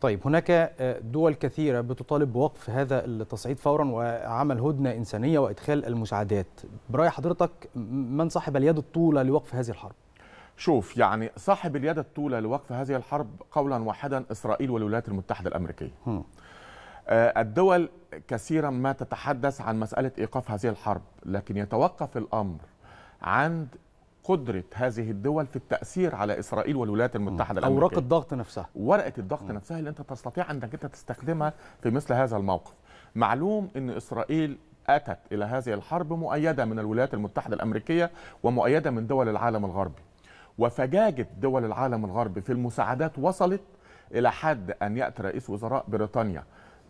طيب هناك آه، دول كثيرة بتطالب بوقف هذا التصعيد فورا وعمل هدنة إنسانية وإدخال المساعدات برأي حضرتك من صاحب اليد الطولة لوقف هذه الحرب؟ شوف يعني صاحب اليد الطولة لوقف هذه الحرب قولا واحدا إسرائيل والولايات المتحدة الأمريكية هم. آه، الدول كثيرا ما تتحدث عن مسألة إيقاف هذه الحرب لكن يتوقف الأمر عند قدره هذه الدول في التاثير على اسرائيل والولايات المتحده الامريكيه اوراق الضغط نفسها ورقه الضغط م. نفسها اللي انت تستطيع انك انت تستخدمها في مثل هذا الموقف معلوم ان اسرائيل اتت الى هذه الحرب مؤيده من الولايات المتحده الامريكيه ومؤيده من دول العالم الغربي وفجاجه دول العالم الغربي في المساعدات وصلت الى حد ان ياتي رئيس وزراء بريطانيا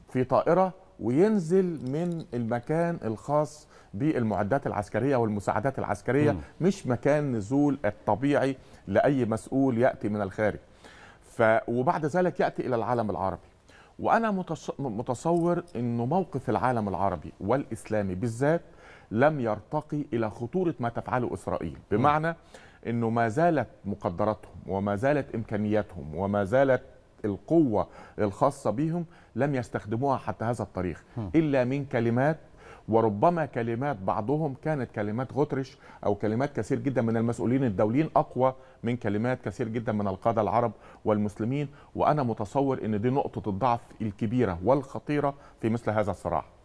في طائره وينزل من المكان الخاص بالمعدات العسكريه والمساعدات العسكريه م. مش مكان نزول الطبيعي لاي مسؤول ياتي من الخارج ف وبعد ذلك ياتي الى العالم العربي وانا متصور انه موقف العالم العربي والاسلامي بالذات لم يرتقي الى خطوره ما تفعله اسرائيل بمعنى انه ما زالت مقدراتهم وما زالت امكانياتهم وما زالت القوه الخاصه بهم لم يستخدموها حتى هذا التاريخ الا من كلمات وربما كلمات بعضهم كانت كلمات غترش او كلمات كثير جدا من المسؤولين الدوليين اقوى من كلمات كثير جدا من القاده العرب والمسلمين وانا متصور ان دي نقطه الضعف الكبيره والخطيره في مثل هذا الصراع